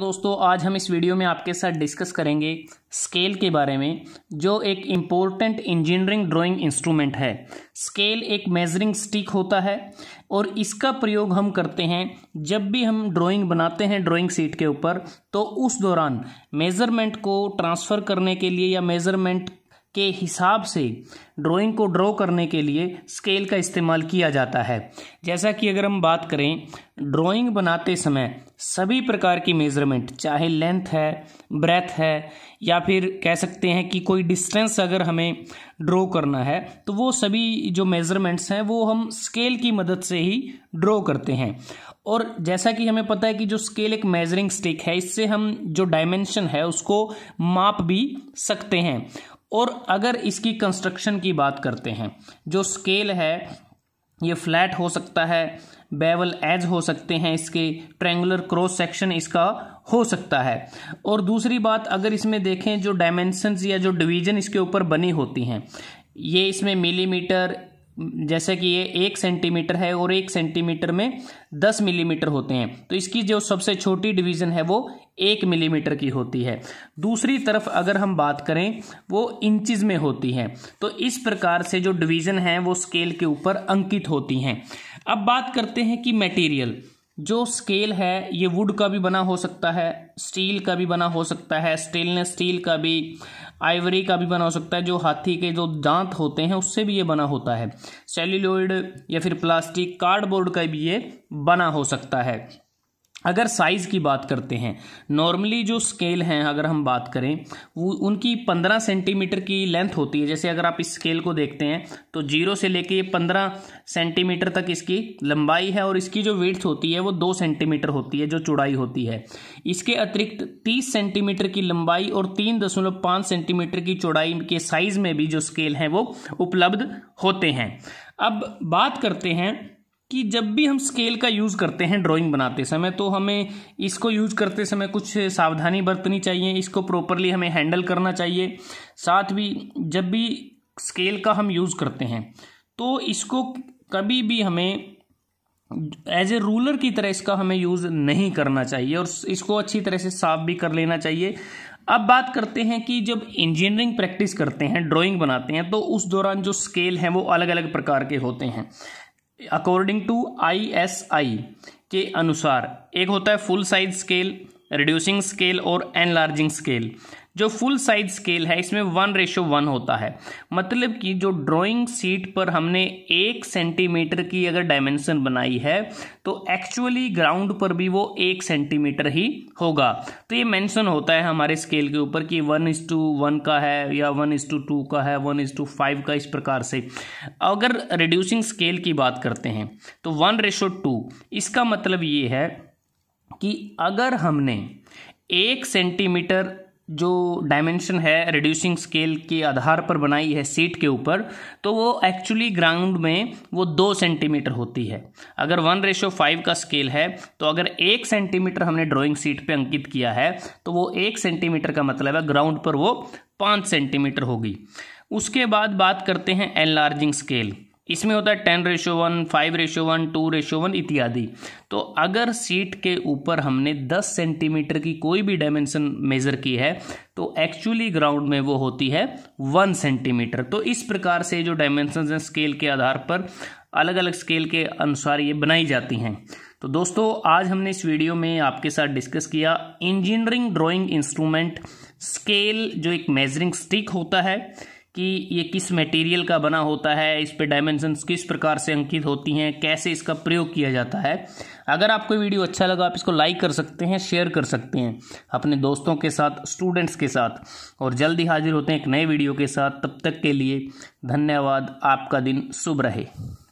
दोस्तों आज हम इस वीडियो में आपके साथ डिस्कस करेंगे स्केल के बारे में जो एक इम्पोर्टेंट इंजीनियरिंग ड्राइंग इंस्ट्रूमेंट है स्केल एक मेजरिंग स्टिक होता है और इसका प्रयोग हम करते हैं जब भी हम ड्राइंग बनाते हैं ड्राइंग सीट के ऊपर तो उस दौरान मेज़रमेंट को ट्रांसफ़र करने के लिए या मेज़रमेंट के हिसाब से ड्राइंग को ड्रॉ करने के लिए स्केल का इस्तेमाल किया जाता है जैसा कि अगर हम बात करें ड्राइंग बनाते समय सभी प्रकार की मेज़रमेंट चाहे लेंथ है ब्रेथ है या फिर कह सकते हैं कि कोई डिस्टेंस अगर हमें ड्रॉ करना है तो वो सभी जो मेज़रमेंट्स हैं वो हम स्केल की मदद से ही ड्रॉ करते हैं और जैसा कि हमें पता है कि जो स्केल एक मेजरिंग स्टिक है इससे हम जो डायमेंशन है उसको माप भी सकते हैं और अगर इसकी कंस्ट्रक्शन की बात करते हैं जो स्केल है ये फ्लैट हो सकता है बेवल एज हो सकते हैं इसके ट्रेंगुलर क्रॉस सेक्शन इसका हो सकता है और दूसरी बात अगर इसमें देखें जो डायमेंशंस या जो डिवीजन इसके ऊपर बनी होती हैं ये इसमें मिलीमीटर जैसे कि ये एक सेंटीमीटर है और एक सेंटीमीटर में दस मिलीमीटर होते हैं तो इसकी जो सबसे छोटी डिवीज़न है वो एक मिलीमीटर की होती है दूसरी तरफ अगर हम बात करें वो इंचज में होती है तो इस प्रकार से जो डिवीज़न है वो स्केल के ऊपर अंकित होती हैं अब बात करते हैं कि मटेरियल जो स्केल है ये वुड का भी बना हो सकता है स्टील का भी बना हो सकता है स्टेनलेस स्टील का भी आइवरी का भी बना हो सकता है जो हाथी के जो दांत होते हैं उससे भी ये बना होता है सेल्यूलोइड या फिर प्लास्टिक कार्डबोर्ड का भी ये बना हो सकता है अगर साइज़ की बात करते हैं नॉर्मली जो स्केल हैं अगर हम बात करें वो उनकी पंद्रह सेंटीमीटर की लेंथ होती है जैसे अगर आप इस स्केल को देखते हैं तो जीरो से लेके पंद्रह सेंटीमीटर तक इसकी लंबाई है और इसकी जो वेट्स होती है वो दो सेंटीमीटर होती है जो चौड़ाई होती है इसके अतिरिक्त तीस सेंटीमीटर की लंबाई और तीन दशमलव पाँच सेंटीमीटर की चौड़ाई के साइज़ में भी जो स्केल हैं वो उपलब्ध होते हैं अब बात करते हैं कि जब भी हम स्केल का यूज़ करते हैं ड्राइंग बनाते समय तो हमें इसको यूज़ करते समय कुछ सावधानी बरतनी चाहिए इसको प्रॉपरली हमें हैंडल करना चाहिए साथ भी जब भी स्केल का हम यूज़ करते हैं तो इसको कभी भी हमें एज ए रूलर की तरह इसका हमें यूज़ नहीं करना चाहिए और इसको अच्छी तरह से साफ भी कर लेना चाहिए अब बात करते हैं कि जब इंजीनियरिंग प्रैक्टिस करते हैं ड्राइंग बनाते हैं तो उस दौरान जो स्केल हैं वो अलग अलग प्रकार के होते हैं according to I S I के अनुसार एक होता है full size scale reducing scale और एनलार्जिंग स्केल जो फुल साइज स्केल है इसमें वन रेशो वन होता है मतलब कि जो ड्राइंग सीट पर हमने एक सेंटीमीटर की अगर डायमेंशन बनाई है तो एक्चुअली ग्राउंड पर भी वो एक सेंटीमीटर ही होगा तो ये मेंशन होता है हमारे स्केल के ऊपर कि वन इज टू वन का है या वन इज टू टू का है वन इज टू फाइव का इस प्रकार से अगर रिड्यूसिंग स्केल की बात करते हैं तो वन रेशो टू इसका मतलब ये है कि अगर हमने एक सेंटीमीटर जो डायमेंशन है रिड्यूसिंग स्केल के आधार पर बनाई है सीट के ऊपर तो वो एक्चुअली ग्राउंड में वो दो सेंटीमीटर होती है अगर वन रेशो फाइव का स्केल है तो अगर एक सेंटीमीटर हमने ड्राइंग सीट पे अंकित किया है तो वो एक सेंटीमीटर का मतलब है ग्राउंड पर वो पाँच सेंटीमीटर होगी उसके बाद बात करते हैं एनलार्जिंग स्केल इसमें होता है ten ratio one five ratio one two ratio one इत्यादि तो अगर सीट के ऊपर हमने दस सेंटीमीटर की कोई भी डायमेंशन मेज़र की है तो एक्चुअली ग्राउंड में वो होती है वन सेंटीमीटर तो इस प्रकार से जो डायमेंशन हैं स्केल के आधार पर अलग अलग स्केल के अनुसार ये बनाई जाती हैं तो दोस्तों आज हमने इस वीडियो में आपके साथ डिस्कस किया इंजीनियरिंग ड्राइंग इंस्ट्रूमेंट स्केल जो एक मेजरिंग स्टिक होता है कि ये किस मटेरियल का बना होता है इस पे डायमेंशंस किस प्रकार से अंकित होती हैं कैसे इसका प्रयोग किया जाता है अगर आपको वीडियो अच्छा लगा आप इसको लाइक कर सकते हैं शेयर कर सकते हैं अपने दोस्तों के साथ स्टूडेंट्स के साथ और जल्दी हाजिर होते हैं एक नए वीडियो के साथ तब तक के लिए धन्यवाद आपका दिन शुभ रहे